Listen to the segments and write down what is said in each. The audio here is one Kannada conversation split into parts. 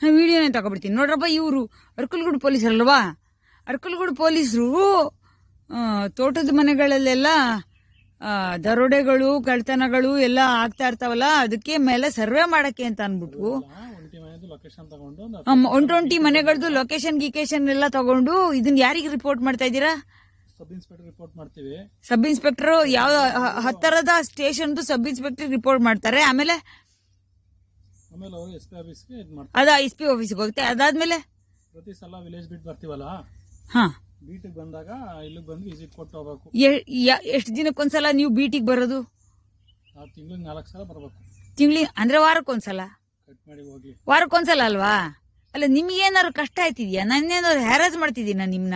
ನಾನು ವಿಡಿಯೋನೇ ತಗೊಬಿಡ್ತೀನಿ ನೋಡ್ರಪ್ಪ ಇವರು ಅರ್ಕಲ್ಗೂಡು ಪೊಲೀಸರಲ್ವಾ ಅರ್ಕಲ್ಗೂಡು ಪೊಲೀಸರು ತೋಟದ ಮನೆಗಳಲ್ಲೆಲ್ಲ ದರೋಡೆಗಳು ಕಳ್ತನಗಳು ಎಲ್ಲ ಆಗ್ತಾ ಇರ್ತಾವಲ್ಲ ಅದಕ್ಕೆ ಮೇಲೆ ಸರ್ವೆ ಮಾಡಕ್ಕೆ ಅಂತ ಅನ್ಬಿಟ್ಟು ಒಂಟೊಂಟಿ ಮನೆಗಳದ್ದು ಲೊಕೇಶನ್ ಗಿಕೇಶನ್ ಎಲ್ಲ ತಗೊಂಡು ಇದನ್ನ ಯಾರಿಗೆ ರಿಪೋರ್ಟ್ ಮಾಡ್ತಾ ಇದ್ದೀರಾ ಸಬ್ ಇನ್ಸ್ಪೆಕ್ಟರ್ ರಿಪೋರ್ಟ್ ಮಾಡ್ತೀವಿ ಸಬ್ ಇನ್ಸ್ಪೆಕ್ಟರ್ ಯಾವ ಹತ್ತರದ ಸ್ಟೇಷನ್ದು ಸಬ್ ಇನ್ಸ್ಪೆಕ್ಟರ್ ರಿಪೋರ್ಟ್ ಮಾಡ್ತಾರೆ ಆಮೇಲೆ ಪಿ ಅದ ಎಸ್ ಪಿ ಆಫೀಸ್ಗೆ ಹೋಗುತ್ತೆ ಅದಾದ್ಮೇಲೆ ಪ್ರತಿ ಸಲ ವಿಲೇಜ್ ಬಿಟ್ಟು ಬರ್ತೀವಲ್ಲ ಹಾ ಬೀಟಿಗೆ ಬಂದಾಗ ಇಲ್ಲಿಗೆ ಬಂದು ವಿಸಿಟ್ ಕೊಟ್ಟು ಹೋಗ್ಬೇಕು ಎಷ್ಟು ದಿನಕ್ಕೊಂದ್ಸಲ ನೀವು ಬೀಟಿಗೆ ಬರೋದು ಆ ತಿಂಗಳಿಗೆ ನಾಲ್ಕು ಸಲ ಬರಬೇಕು ತಿಂಗ್ಳಿ ಅಂದ್ರೆ ವಾರಕ್ಕೊಂದ್ಸಲ ಕಟ್ ಮಾಡಿ ಹೋಗಿ ವಾರಕ್ಕೊಂದ್ಸಲ ಅಲ್ವಾ ಅಲ್ಲ ನಿಮ್ಗೇನಾದ್ರು ಕಷ್ಟ ಆಯ್ತಿದ್ಯಾ ನನ್ನೇನಾದ್ರು ಹ್ಯಾರಾಸ್ ಮಾಡ್ತಿದ್ದೀನ ನಿಮ್ನ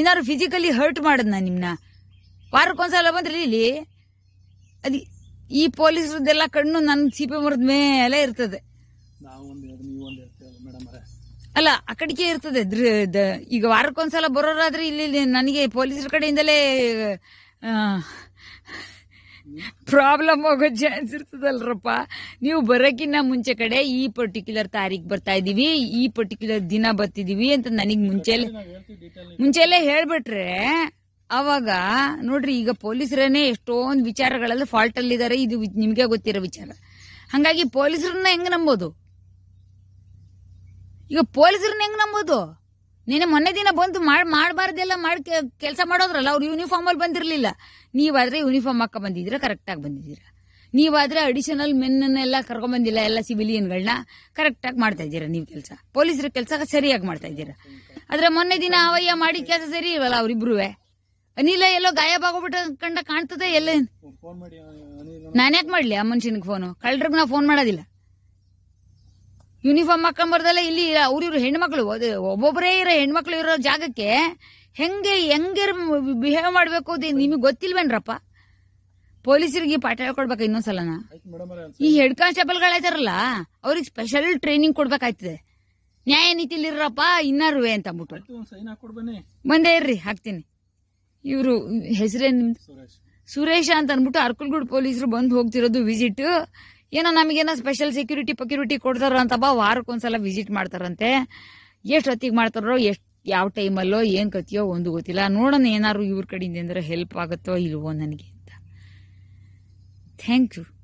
ಏನಾದ್ರು ಫಿಸಿಕಲಿ ಹರ್ಟ್ ಮಾಡದ್ನ ನಿಮ್ನ ವಾರಕ್ಕೊಂದ್ಸಲ ಬಂದ್ರಿ ಇಲ್ಲಿ ಅದು ಈ ಪೊಲೀಸರದ್ದೆಲ್ಲ ಕಣ್ಣು ನನ್ನ ಸಿಪಿ ಮರದ ಮೇಲೆ ಇರ್ತದೆ ಅಲ್ಲ ಆ ಕಡಿಕೆ ಇರ್ತದೆ ಈಗ ವಾರಕ್ಕೊಂದ್ಸಲ ಬರೋರಾದ್ರೆ ಇಲ್ಲಿ ನನಗೆ ಪೊಲೀಸರ ಕಡೆಯಿಂದಲೇ ಪ್ರಾಬ್ಲಮ್ ಆಗೋ ಚಾನ್ಸ್ ಇರ್ತದಲ್ರಪ್ಪ ನೀವು ಬರೋಕ್ಕಿನ್ನ ಮುಂಚೆ ಕಡೆ ಈ ಪರ್ಟಿಕ್ಯುಲರ್ ತಾರೀಕು ಬರ್ತಾ ಇದ್ದೀವಿ ಈ ಪರ್ಟಿಕ್ಯುಲರ್ ದಿನ ಬರ್ತಿದ್ದೀವಿ ಅಂತ ನನಗೆ ಮುಂಚೆಲೆ ಮುಂಚೆಲೆ ಹೇಳ್ಬಿಟ್ರೆ ಅವಾಗ ನೋಡ್ರಿ ಈಗ ಪೊಲೀಸರೇನೇ ಎಷ್ಟೊಂದು ವಿಚಾರಗಳಲ್ಲಿ ಫಾಲ್ಟ್ ಅಲ್ಲಿದ್ದಾರೆ ಇದು ನಿಮಗೆ ಗೊತ್ತಿರೋ ವಿಚಾರ ಹಂಗಾಗಿ ಪೊಲೀಸರನ್ನ ಹೆಂಗ್ ನಂಬೋದು ಈಗ ಪೊಲೀಸರನ್ನ ಹೆಂಗ್ ನಂಬೋದು ನೀನೆ ಮೊನ್ನೆ ದಿನ ಬಂದು ಮಾಡಿ ಮಾಡಬಾರ್ದೆಲ್ಲ ಮಾಡಿ ಕೆಲಸ ಮಾಡೋದ್ರಲ್ಲ ಅವ್ರು ಯೂನಿಫಾರ್ಮ್ ಅಲ್ಲಿ ಬಂದಿರಲಿಲ್ಲ ನೀವಾದ್ರೆ ಯೂನಿಫಾರ್ಮ್ ಹಾಕ ಬಂದಿದ್ದೀರಾ ಕರೆಕ್ಟಾಗಿ ಬಂದಿದ್ದೀರಾ ನೀವಾದ್ರೆ ಅಡಿಷನಲ್ ಮೆನ್ನೆಲ್ಲ ಕರ್ಕೊಂಬಂದಿಲ್ಲ ಎಲ್ಲ ಸಿವಿಲಿಯನ್ಗಳನ್ನ ಕರೆಕ್ಟಾಗಿ ಮಾಡ್ತಾ ಇದ್ದೀರಾ ನೀವು ಕೆಲಸ ಪೊಲೀಸರ ಕೆಲಸ ಸರಿಯಾಗಿ ಮಾಡ್ತಾ ಇದ್ದೀರಾ ಆದ್ರೆ ಮೊನ್ನೆ ದಿನ ಅವಯ್ಯ ಮಾಡಿ ಕೆಲಸ ಸರಿ ಇರಲ್ಲ ಅವರಿಬ್ರುವೇ ಅನಿಲ ಎಲ್ಲೋ ಗಾಯಬ್ ಆಗೋಗ್ಬಿಟ್ಟ ಕಂಡ ಕಾಣ್ತದೆ ಎಲ್ಲ ನಾನ್ಯಾಕೆ ಮಾಡ್ಲಿ ಆ ಮನುಷ್ಯನಿಗೆ ಫೋನ್ ಕಳ್ರಿಗ್ ನಾ ಫೋನ್ ಮಾಡೋದಿಲ್ಲ ಯೂನಿಫಾರ್ಮ್ ಹಾಕೊಂಡ್ ಬರ್ದಲ್ಲ ಇಲ್ಲಿ ಅವ್ರಿರೋ ಹೆಣ್ಮಕ್ಳು ಒಬ್ಬೊಬ್ಬರೇ ಇರೋ ಹೆಣ್ಮಕ್ಳು ಇರೋ ಜಾಗಕ್ಕೆ ಹೆಂಗೆ ಹೆಂಗೆ ಬಿಹೇವ್ ಮಾಡ್ಬೇಕು ನಿಮಗೆ ಗೊತ್ತಿಲ್ವೇನ್ರಪ್ಪ ಪೊಲೀಸರಿಗೆ ಪಾಠ ಹೇಳ್ಕೊಡ್ಬೇಕು ಇನ್ನೊಂದ್ಸಲನ ಈ ಹೆಡ್ ಕಾನ್ಸ್ಟೇಬಲ್ಗಳಾಯ್ತಾರಲ್ಲ ಅವ್ರಿಗೆ ಸ್ಪೆಷಲ್ ಟ್ರೈನಿಂಗ್ ಕೊಡ್ಬೇಕಾಯ್ತದೆ ನ್ಯಾಯ ನೀತಿಲಿರಪ್ಪ ಇನ್ನಾರುವೆ ಅಂತ ಅಂದ್ಬಿಟ್ಟು ಬಂದೇ ಇರ್ರಿ ಹಾಕ್ತೀನಿ ಇವರು ಹೆಸರೇನು ಸುರೇಶ ಅಂತ ಅಂದ್ಬಿಟ್ಟು ಅರ್ಕಲ್ಗೂಡ್ ಪೊಲೀಸರು ಬಂದು ಹೋಗ್ತಿರೋದು ವಿಸಿಟ್ ಏನೋ ನಮಗೇನೋ ಸ್ಪೆಷಲ್ ಸೆಕ್ಯೂರಿಟಿ ಪಕ್ಯೂರಿಟಿ ಕೊಡ್ತಾರ ಅಂತ ಬಾ ವಾರಕ್ಕೊಂದ್ಸಲ ವಿಸಿಟ್ ಮಾಡ್ತಾರಂತೆ ಎಷ್ಟು ಹೊತ್ತಿಗೆ ಮಾಡ್ತಾರೋ ಎಷ್ಟು ಯಾವ ಟೈಮಲ್ಲೋ ಏನು ಕತಿಯೋ ಒಂದು ಗೊತ್ತಿಲ್ಲ ನೋಡೋಣ ಏನಾದ್ರು ಇವ್ರ ಕಡೆಯಿಂದ ಏನಾರು ಹೆಲ್ಪ್ ಆಗುತ್ತೋ ಇಲ್ವೋ ನನಗೆ ಅಂತ ಥ್ಯಾಂಕ್ ಯು